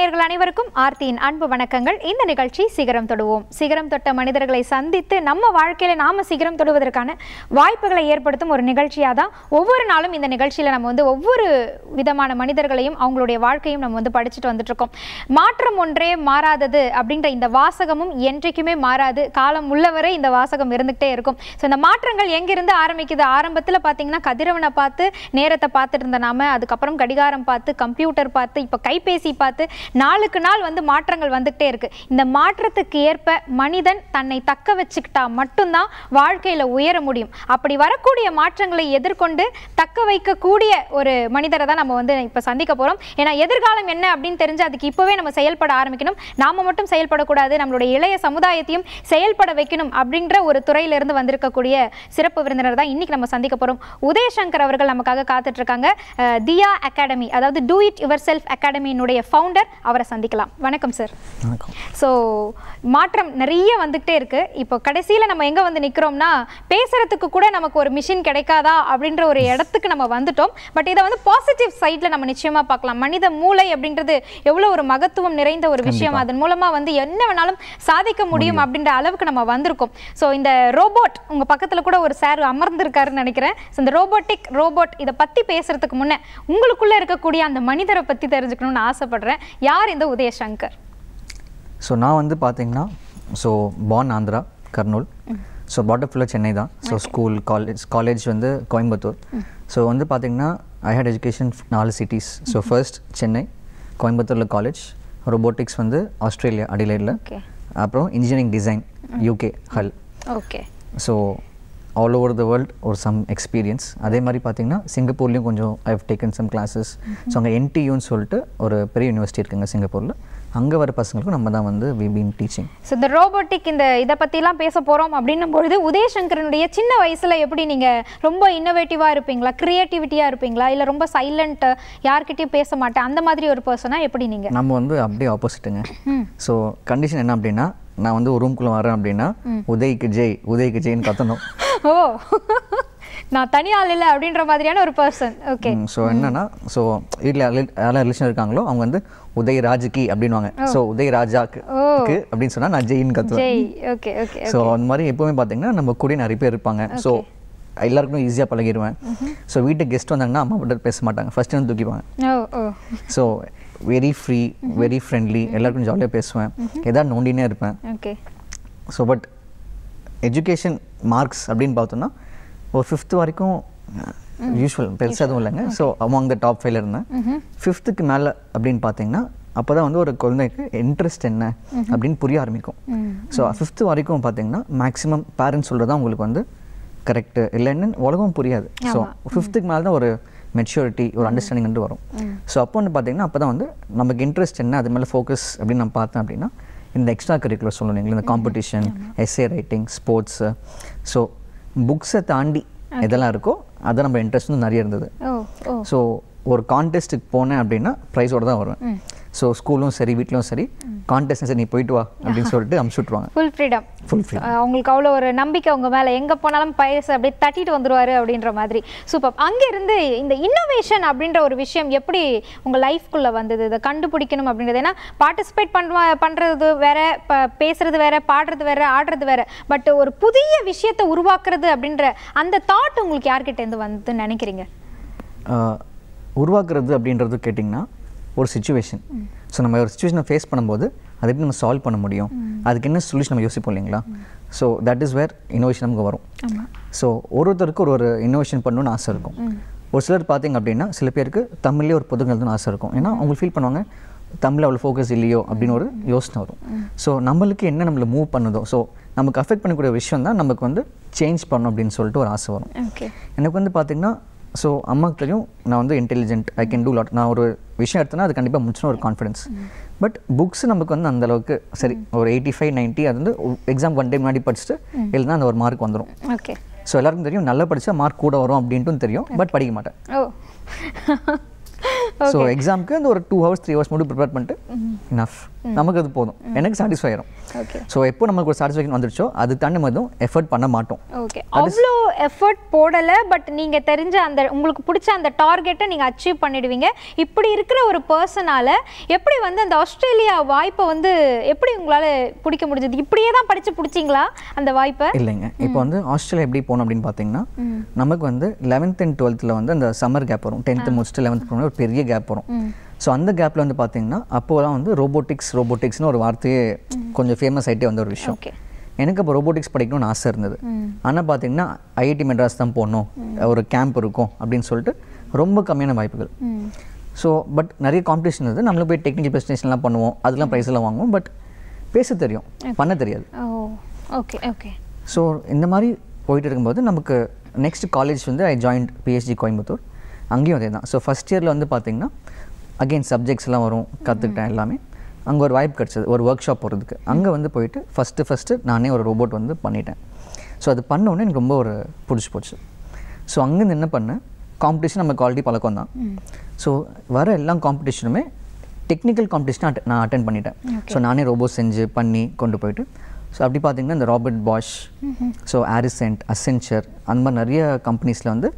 நேர்கள் அனைவருக்கும் ஆர்த்தியின் அன்பு வணக்கங்கள் இந்த நிகழ்ச்சி சிகரம் தொடுவோம் சிகரம் தொட்ட மனிதர்களை சந்தித்து நம்ம வாழ்க்கையில நாம சிகரம் தொடுவதற்கான வாய்ப்புகளை ஏற்படுத்தும் ஒரு நிகழ்ச்சியாக தான் ஒவ்வொரு நாளும் இந்த நிகழ்ச்சியில நம்ம வந்து ஒவ்வொரு விதமான மனிதர்களையும் அவங்களுடைய வாழ்க்கையும் நம்ம வந்து படிச்சுட்டு வந்துட்டு இருக்கோம் மாற்றம் ஒன்றே மாறாதது அப்படின்ற இந்த வாசகமும் என்றைக்குமே மாறாது காலம் உள்ளவரை இந்த வாசகம் இருந்துகிட்டே இருக்கும் ஸோ இந்த மாற்றங்கள் எங்கிருந்து ஆரம்பிக்குது ஆரம்பத்தில் பார்த்தீங்கன்னா கதிரவனை பார்த்து நேரத்தை பார்த்துட்டு இருந்த நாம அதுக்கப்புறம் கடிகாரம் பார்த்து கம்ப்யூட்டர் பார்த்து இப்போ கைபேசி பார்த்து நாளுக்கு நாள் வந்து மாற்றங்கள் வந்துக்கிட்டே இருக்குது இந்த மாற்றத்துக்கு ஏற்ப மனிதன் தன்னை தக்க வச்சுக்கிட்டா மட்டும்தான் வாழ்க்கையில் உயர முடியும் அப்படி வரக்கூடிய மாற்றங்களை எதிர்கொண்டு தக்க வைக்கக்கூடிய ஒரு மனிதரை தான் நம்ம வந்து இப்போ சந்திக்க போகிறோம் ஏன்னா எதிர்காலம் என்ன அப்படின்னு தெரிஞ்சு அதுக்கு இப்போவே நம்ம செயல்பட ஆரம்பிக்கணும் நாம் மட்டும் செயல்படக்கூடாது நம்மளுடைய இளைய சமுதாயத்தையும் செயல்பட வைக்கணும் அப்படின்ற ஒரு துறையிலிருந்து வந்திருக்கக்கூடிய சிறப்பு விருந்தினர் தான் இன்னைக்கு நம்ம சந்திக்க போகிறோம் உதயசங்கர் அவர்கள் நமக்காக காத்துட்ருக்காங்க தியா அகாடமி அதாவது டூ இட் யுவர் செல்ஃப் அகாடமியினுடைய ஃபவுண்டர் அவரை சந்திக்கலாம் வணக்கம் சார் வணக்கம் ஸோ மாற்றம் நிறைய வந்துக்கிட்டே இருக்குது இப்போ கடைசியில் நம்ம எங்கே வந்து நிற்கிறோம்னா பேசுகிறதுக்கு கூட நமக்கு ஒரு மிஷின் கிடைக்காதா அப்படின்ற ஒரு இடத்துக்கு நம்ம வந்துட்டோம் பட் இதை வந்து பாசிட்டிவ் சைட்ல நம்ம நிச்சயமாக பார்க்கலாம் மனித மூளை அப்படின்றது எவ்வளோ ஒரு மகத்துவம் நிறைந்த ஒரு விஷயம் அதன் மூலமாக வந்து என்ன வேணாலும் சாதிக்க முடியும் அப்படின்ற அளவுக்கு நம்ம வந்திருக்கோம் ஸோ இந்த ரோபோட் உங்கள் பக்கத்தில் கூட ஒரு சார் அமர்ந்திருக்காருன்னு நினைக்கிறேன் ஸோ இந்த ரோபோட்டிக் ரோபோட் இதை பற்றி பேசுறதுக்கு முன்னே உங்களுக்குள்ளே இருக்கக்கூடிய அந்த மனிதரை பற்றி தெரிஞ்சுக்கணும்னு ஆசைப்படுறேன் யார் இந்த உதயசங்கர் ஸோ நான் வந்து பார்த்தீங்கன்னா so born Andhra Kurnool so பாட்டர் ஃபுல்லாக சென்னை தான் ஸோ ஸ்கூல் காலேஜ் காலேஜ் வந்து கோயம்புத்தூர் ஸோ வந்து பார்த்திங்கன்னா ஐ ஹேட் எஜுகேஷன் நாலு சிட்டிஸ் ஸோ ஃபர்ஸ்ட் சென்னை கோயம்புத்தூரில் காலேஜ் ரொபோட்டிக்ஸ் வந்து ஆஸ்திரேலியா அடிலைடில் அப்புறம் engineering design UK Hull okay so all over the world ஒரு சம் எக்ஸ்பீரியன்ஸ் அதே மாதிரி பார்த்தீங்கன்னா சிங்கப்பூர்லேயும் கொஞ்சம் I have taken some classes so அங்கே என்டியூன்னு சொல்லிட்டு ஒரு பெரிய யூனிவர்சிட்டி இருக்குங்க சிங்கப்பூரில் அங்கே வர பசங்களுக்கும் நம்ம தான் வந்து வி பீன் டீச்சிங் ஸோ இந்த ரோபோட்டிக் இந்த இதை பற்றிலாம் பேச போகிறோம் அப்படின்னும் பொழுது உதயசங்கரனுடைய சின்ன வயசில் எப்படி நீங்கள் ரொம்ப இன்னோவேட்டிவாக இருப்பீங்களா க்ரியேட்டிவிட்டியாக இருப்பீங்களா இல்லை ரொம்ப சைலண்ட்டு யார்கிட்டையும் பேச மாட்டேன் அந்த மாதிரி ஒரு பர்சனாக எப்படி நீங்கள் நம்ம வந்து அப்படியே ஆப்போசிட்டுங்க ஸோ கண்டிஷன் என்ன அப்படின்னா நான் வந்து ஒரு ரூம்குள்ளே வரேன் அப்படின்னா உதய்க்கு ஜெய் உதய்க்கு ஜெயின்னு கத்தணும் ஓ நான் தனியாள் இல்லை அப்படின்ற மாதிரியான ஒரு பர்சன் ஓகே ஸோ என்னன்னா ஸோ வீட்டில் யாரெல்லாம் ரிலேஷன் இருக்காங்களோ அவங்க வந்து உதய் ராஜுக்கு அப்படின்வாங்க ஸோ உதய் ராஜாக்கு அப்படின்னு சொன்னால் நான் ஜெயின் கத்துவேன் ஓகே ஓகே ஸோ அந்த மாதிரி எப்போவுமே பார்த்தீங்கன்னா நம்ம கூட நிறைய பேர் இருப்பாங்க ஸோ எல்லாருக்கும் ஈஸியாக பழகிடுவேன் ஸோ வீட்டுக்கு கெஸ்ட் வந்தாங்கன்னா அம்மா மட்டும் பேச மாட்டாங்க ஃபர்ஸ்ட் வந்து தூக்கிப்பாங்க so very free very friendly எல்லாருக்கும் ஜாலியாக பேசுவேன் ஏதாவது நோண்டினே இருப்பேன் ஸோ பட் எஜுகேஷன் மார்க்ஸ் அப்படின்னு பார்த்தோன்னா ஒரு ஃபிஃப்த்து வரைக்கும் யூஸ்வல் பெருசாக எதுவும் இல்லைங்க ஸோ அமாங் த டாப் ஃபைவ்ல இருந்தேன் ஃபிஃப்த்துக்கு மேலே அப்படின்னு பார்த்தீங்கன்னா அப்போ தான் வந்து ஒரு குழந்தைக்கு இன்ட்ரெஸ்ட் என்ன அப்படின்னு புரிய ஆரம்பிக்கும் ஸோ ஃபிஃப்த்து வரைக்கும் பார்த்தீங்கன்னா மேக்ஸிமம் பேரண்ட்ஸ் சொல்கிறது தான் உங்களுக்கு வந்து கரெக்டு இல்லைன்னு உலகம் புரியாது ஸோ ஃபிஃப்த்துக்கு மேலே தான் ஒரு மெச்சூரிட்டி ஒரு அண்டர்ஸ்டாண்டிங் வந்து வரும் ஸோ அப்போ வந்து பார்த்தீங்கன்னா அப்போ தான் வந்து நமக்கு இன்ட்ரெஸ்ட் என்ன அது மேலே ஃபோக்கஸ் அப்படின்னு நான் பார்த்தேன் அப்படின்னா இந்த எக்ஸ்ட்ரா கரிக்குலர் சொல்லணும் இந்த competition essay writing sports so புக்ஸை தாண்டி எதெல்லாம் இருக்கோ அதை நம்ம இன்ட்ரெஸ்ட் வந்து நிறைய இருந்தது ஸோ ஒரு கான்டெஸ்ட்டுக்கு போனேன் அப்படின்னா ப்ரைஸோடு தான் வருவேன் ஸோ ஸ்கூலும் சரி வீட்டிலும் சரி கான்டெஸ்ட் நீ போயிட்டு வா அப்படின்னு சொல்லிட்டு அமுச்சு விட்ருவாங்க ஃபுல் ஃப்ரீடம் ஃபுல் ஃப்ரீடம் அவங்களுக்கு அவ்வளோ ஒரு நம்பிக்கை உங்கள் மேலே எங்கே போனாலும் பைரஸ் அப்படியே தட்டிட்டு வந்துடுவார் அப்படின்ற மாதிரி சூப்பர் அங்கேருந்து இந்த இன்னோவேஷன் அப்படின்ற ஒரு விஷயம் எப்படி உங்கள் லைஃப்குள்ளே வந்தது இதை கண்டுபிடிக்கணும் அப்படின்றது ஏன்னா பார்ட்டிசிபேட் பண்ணுவா பண்ணுறது வேற இப்போ பேசுறது வேற பாடுறது வேற ஆடுறது வேற பட் ஒரு புதிய விஷயத்தை உருவாக்குறது அப்படின்ற அந்த தாட் உங்களுக்கு யார்கிட்டேருந்து வந்து நினைக்கிறீங்க உருவாக்குறது அப்படின்றது கேட்டிங்கன்னா ஒரு சுச்சுவேஷன் ஸோ நம்ம ஒரு சுச்சுவேஷனை ஃபேஸ் பண்ணும்போது அதை எப்படி நம்ம சால்வ் பண்ண முடியும் அதுக்கு என்ன சொல்யூஷன் நம்ம யோசிப்போம் இல்லைங்களா so that is where innovation நமக்கு வரும் ஸோ ஒருத்தருக்கும் ஒரு ஒரு இன்னோவேஷன் பண்ணணும்னு ஆசை இருக்கும் ஒரு சிலர் பார்த்தீங்க அப்படின்னா சில பேருக்கு தமிழ்லேயே ஒரு புதுங்கள்னு ஆசை இருக்கும் ஏன்னா அவங்க ஃபீல் பண்ணுவாங்க தமிழில் அவ்வளோ ஃபோக்கஸ் இல்லையோ அப்படின்னு ஒரு யோசனை வரும் ஸோ நம்மளுக்கு என்ன நம்மளை மூவ் பண்ணுதோ ஸோ நமக்கு அஃபெக்ட் பண்ணக்கூடிய விஷயம் தான் நமக்கு வந்து சேஞ்ச் பண்ணணும் அப்படின்னு சொல்லிட்டு ஒரு ஆசை வரும் எனக்கு வந்து பார்த்திங்கன்னா ஸோ அம்மாவுக்கு தெரியும் நான் வந்து intelligent I can do lot நான் ஒரு விஷயம் எடுத்தேன்னா அது கண்டிப்பாக முடிச்சுனா ஒரு கான்ஃபிடன்ஸ் பட் புக்ஸ் நமக்கு வந்து அந்த அளவுக்கு சரி ஒரு எயிட்டி ஃபைவ் நைன்ட்டி அது வந்து எக்ஸாம் ஒன் டே முன்னாடி படிச்சுட்டு எழுதினா அந்த ஒரு மார்க் வந்துடும் ஓகே ஸோ எல்லாருக்கும் தெரியும் நல்லா படித்தா மார்க் கூட வரும் அப்படின்ட்டு தெரியும் பட் படிக்க மாட்டேன் ஸோ oh. எக்ஸாமுக்கு அந்த ஒரு டூ ஹவர்ஸ் த்ரீ ஹவர்ஸ் மட்டும் ப்ரிப்பேர் பண்ணிட்டு நஃப் நமக்கு அது போதும் எனக்கு சாட்டிஸ்ஃபை ஓகே ஸோ எப்போ நமக்கு ஒரு சாட்டிஸ்ஃபேக்ஷன் வந்துருச்சோ அது தாண்டி மதும் எஃபர்ட் பண்ண மாட்டோம் ஓகே அவ்வளோ எஃபர்ட் போடலை பட் நீங்கள் தெரிஞ்ச அந்த உங்களுக்கு பிடிச்ச அந்த டார்கெட்டை நீங்கள் அச்சீவ் பண்ணிடுவீங்க இப்படி இருக்கிற ஒரு பர்சனால் எப்படி வந்து அந்த ஆஸ்திரேலியா வாய்ப்பை வந்து எப்படி உங்களால் பிடிக்க முடிஞ்சது இப்படியே தான் படித்து பிடிச்சிங்களா அந்த வாய்ப்பை இல்லைங்க இப்போ வந்து ஆஸ்திரேலியா எப்படி போகணும் அப்படின்னு பார்த்தீங்கன்னா நமக்கு வந்து லெவன்த் அண்ட் டுவெல்த்தில் வந்து அந்த சம்மர் கேப் வரும் டென்த்து முடிச்சுட்டு லெவன்த் போகணும் ஒரு பெரிய கேப் வரும் ஸோ அந்த கேப்பில் வந்து பார்த்தீங்கன்னா அப்போலாம் வந்து ரோபோட்டிக்ஸ் ரோபோட்டிக்ஸ்னு ஒரு வார்த்தையே கொஞ்சம் ஃபேமஸ் ஆகிட்டே வந்த ஒரு விஷயம் எனக்கு அப்போ ரோபோட்டிக்ஸ் படிக்கணும்னு ஆசை இருந்தது ஆனால் பார்த்தீங்கன்னா ஐஐடி மெட்ராஸ் தான் போகணும் ஒரு கேம்ப் இருக்கும் அப்படின்னு சொல்லிட்டு ரொம்ப கம்மியான வாய்ப்புகள் ஸோ பட் நிறைய காம்படிஷன் இருந்தது நம்மளும் போய் டெக்னிக்கல் ப்ரெசன்டேஷன்லாம் பண்ணுவோம் அதெல்லாம் ப்ரைஸ்லாம் வாங்குவோம் பட் பேச தெரியும் பண்ண தெரியாது ஓகே ஓகே ஸோ இந்த மாதிரி போயிட்டு இருக்கும்போது நமக்கு நெக்ஸ்ட் காலேஜ் வந்து ஐ ஜாயின்ட் பிஹெச்டி கோயம்புத்தூர் அங்கேயும் அதே தான் ஸோ ஃபஸ்ட் இயரில் வந்து பார்த்தீங்கன்னா அகெயின் சப்ஜெக்ட்ஸ்லாம் வரும் கற்றுக்கிட்டேன் எல்லாமே அங்கே ஒரு வாய்ப்பு கிடச்சது ஒரு ஒர்க் ஷாப் போகிறதுக்கு அங்கே வந்து போயிட்டு ஃபஸ்ட்டு ஃபஸ்ட்டு நானே ஒரு ரோபோட் வந்து பண்ணிட்டேன் ஸோ அது பண்ணோடனே எனக்கு ரொம்ப ஒரு பிடிச்சி போச்சு ஸோ அங்கேருந்து என்ன பண்ணேன் காம்படிஷன் நம்ம குவாலிட்டி பழக்கம் தான் ஸோ வர எல்லா காம்படிஷனுமே டெக்னிக்கல் காம்படிஷனாக நான் அட்டன் பண்ணிட்டேன் ஸோ நானே ரோபோ செஞ்சு பண்ணி கொண்டு போயிட்டு ஸோ அப்படி பார்த்தீங்கன்னா இந்த Robert Bosch so Aricent Accenture அந்த மாதிரி நிறைய கம்பெனிஸில் வந்து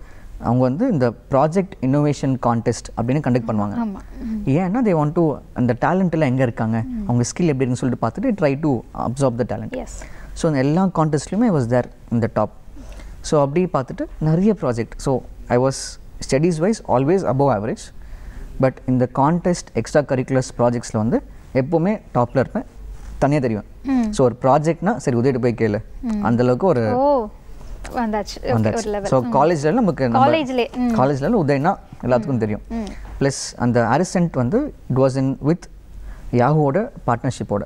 அவங்க வந்து இந்த ப்ராஜெக்ட் இன்னோவேஷன் கான்டெஸ்ட் அப்படின்னு கண்டக்ட் பண்ணுவாங்க ஏன்னா தே வாண்ட் டு அந்த டேலண்ட்டில் எங்கே இருக்காங்க hmm. அவங்க ஸ்கில் எப்படி இருக்குன்னு சொல்லிட்டு பார்த்துட்டு try to absorb the talent so அந்த எல்லா கான்டெஸ்ட்லையுமே வாஸ் தேர் இந்த டாப் ஸோ அப்படி பார்த்துட்டு நிறைய project so I was studies wise always above average but இந்த கான்டெஸ்ட் எக்ஸ்ட்ரா கரிக்குலர்ஸ் ப்ராஜெக்ட்ஸில் வந்து எப்போவுமே டாப்பில் இருப்பேன் தனியாக தெரியும் ஸோ hmm. ஒரு ப்ராஜெக்ட்னா சரி உதவிட்டு போய் கேளு hmm. அந்தளவுக்கு ஒரு வந்தாச்சு ஸோ காலேஜ்ல நமக்கு காலேஜ்ல காலேஜ்ல உதயனா எல்லாத்துக்கும் தெரியும் ப்ளஸ் அந்த அரிசன்ட் வந்து இட் வாஸ் இன் வித் யாஹூவோட பார்ட்னர்ஷிப்போட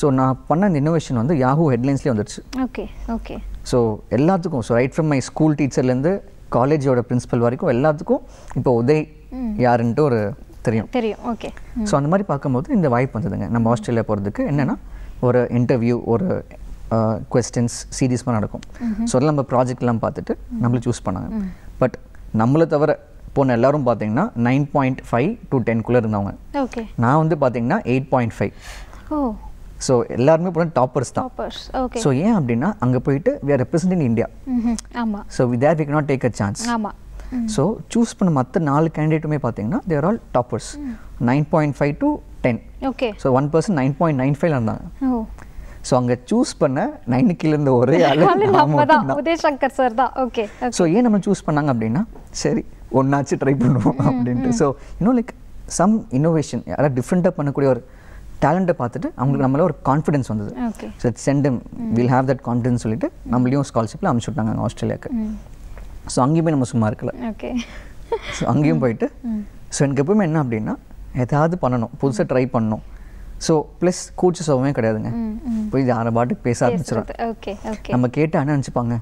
ஸோ நான் பண்ண அந்த இன்னோவேஷன் வந்து யாஹூ ஹெட்லைன்ஸ்லேயே வந்துடுச்சு ஓகே ஓகே ஸோ எல்லாத்துக்கும் so right from my school டீச்சர்லேருந்து காலேஜோட பிரின்ஸிபல் வரைக்கும் எல்லாத்துக்கும் இப்போ உதய் யாருன்ட்டு ஒரு தெரியும் தெரியும் ஓகே ஸோ அந்த மாதிரி பார்க்கும்போது இந்த வாய்ப்பு வந்ததுங்க நம்ம ஆஸ்திரேலியா போகிறதுக்கு என்னென்னா ஒரு இன்டர்வியூ ஒரு கொஸ்டின்ஸ் uh, சீரீஸ்மாக நடக்கும் ஸோ அதெல்லாம் நம்ம ப்ராஜெக்ட்லாம் பார்த்துட்டு நம்மளை சூஸ் பண்ணாங்க பட் நம்மளை தவிர போன எல்லாரும் பார்த்தீங்கன்னா நைன் பாயிண்ட் ஃபைவ் டு டென்குள்ளே இருந்தவங்க நான் வந்து பார்த்தீங்கன்னா எயிட் பாயிண்ட் ஃபைவ் ஸோ எல்லாருமே போன டாப்பர்ஸ் தான் ஸோ ஏன் அப்படின்னா அங்கே போயிட்டு we are representing India so there we not take a chance so choose பண்ண மற்ற நாலு கேண்டிடேட்டுமே பார்த்தீங்கன்னா they're all toppers nine point five to ten okay so one person nine point nine ஃபைவ்ல இருந்தாங்க ஸோ அங்கே சூஸ் பண்ண நைனுக்கிலேருந்து ஒரே உதயசங்கர் சார் தான் ஓகே ஸோ ஏன் நம்ம சூஸ் பண்ணாங்க அப்படின்னா சரி ஒன்னாச்சு ட்ரை பண்ணுவோம் அப்படின்ட்டு ஸோ இன்னும் லைக் சம் இன்னோவேஷன் யாராவது டிஃப்ரெண்ட்டாக பண்ணக்கூடிய ஒரு டேலண்ட்டை பார்த்துட்டு அவங்களுக்கு நம்மள ஒரு கான்ஃபிடன்ஸ் வந்தது so centum will have that confidence சொல்லிட்டு நம்மளையும் ஸ்காலர்ஷிப்பில் அனுப்பிச்சு விட்டாங்க ஆஸ்திரேலியாவுக்கு ஸோ அங்கேயும் போய் நம்ம சும்மா இருக்கல ஓகே ஸோ அங்கேயும் போயிட்டு ஸோ எனக்கு எப்பவுமே என்ன அப்படின்னா ஏதாவது பண்ணணும் புதுசாக ட்ரை பண்ணணும் ஸோ ப்ளஸ் கூச்ச சுபமே கிடையாதுங்க போய் யார பாட்டுக்கு பேச ஆரம்பிச்சிடும் நம்ம கேட்டு அண்ணன் நினச்சிப்பாங்க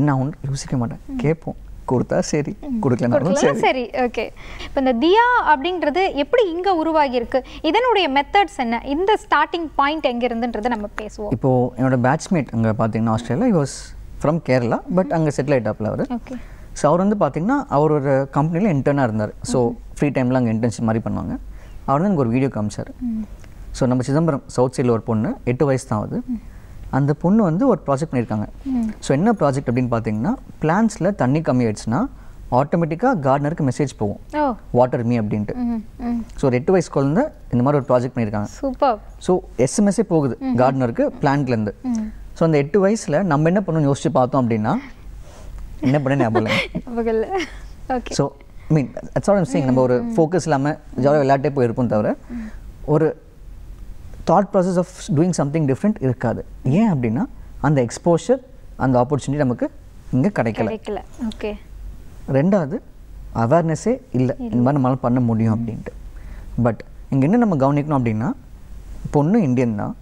என்ன ஒன்று யோசிக்க மாட்டேன் கேட்போம் கொடுத்தா சரி கொடுக்கலாம் சரி ஓகே இப்போ இந்த தியா அப்படின்றது எப்படி இங்கே உருவாகியிருக்கு இதனுடைய மெத்தட்ஸ் என்ன இந்த ஸ்டார்டிங் பாயிண்ட் எங்கே இருந்துன்றதை நம்ம பேசுவோம் இப்போது என்னோட பேட்ச்மேட் அங்கே பார்த்தீங்கன்னா Australia was from Kerala but அங்கே செட்டில் ஆகிட்டாப்பில் அவர் ஸோ அவர் வந்து பார்த்தீங்கன்னா அவர் ஒரு கம்பெனியில் இன்டர்னாக இருந்தார் ஸோ ஃப்ரீ டைமில் அங்கே இன்டர்ன்ஷிப் மாதிரி பண்ணுவாங்க அவர் வந்து எனக்கு ஒரு வீடியோ காமிச்சார் ஸோ நம்ம சிதம்பரம் சவுத் சைடில் ஒரு பொண்ணு எட்டு வயசு தான் ஆகுது அந்த பொண்ணு வந்து ஒரு ப்ராஜெக்ட் பண்ணியிருக்காங்க ஸோ என்ன ப்ராஜெக்ட் அப்படின்னு பார்த்தீங்கன்னா பிளான்ஸில் தண்ணி கம்மியாயிடுச்சுன்னா ஆட்டோமேட்டிக்காக கார்டனருக்கு மெசேஜ் போகும் வாட்டர் மீ அப்படின்ட்டு ஸோ ஒரு எட்டு வயசு குழந்த இந்த மாதிரி ஒரு ப்ராஜெக்ட் பண்ணியிருக்காங்க சூப்பர் ஸோ எஸ்எம்எஸ்ஸே போகுது கார்டனருக்கு பிளான்ட்லேருந்து ஸோ அந்த எட்டு வயசில் நம்ம என்ன பண்ணணும் யோசிச்சு பார்த்தோம் அப்படின்னா என்ன பண்ண ஞாபகம் இல்லை ஸோ மீன் நம்ம ஒரு ஃபோக்கஸ் இல்லாமல் ஜாலியாக விளையாட்டே போயிருப்போம் தவிர ஒரு thought process of doing something different இருக்காது ஏன் அப்படின்னா அந்த எக்ஸ்போஷர் அந்த ஆப்பர்ச்சுனிட்டி நமக்கு இங்கே கிடைக்கல ஓகே ரெண்டாவது அவேர்னஸே இல்லை இந்த மாதிரி நம்மளால் பண்ண முடியும் அப்படின்ட்டு பட் இங்கே என்ன நம்ம கவனிக்கணும் அப்படின்னா பொண்ணு இந்தியன் தான்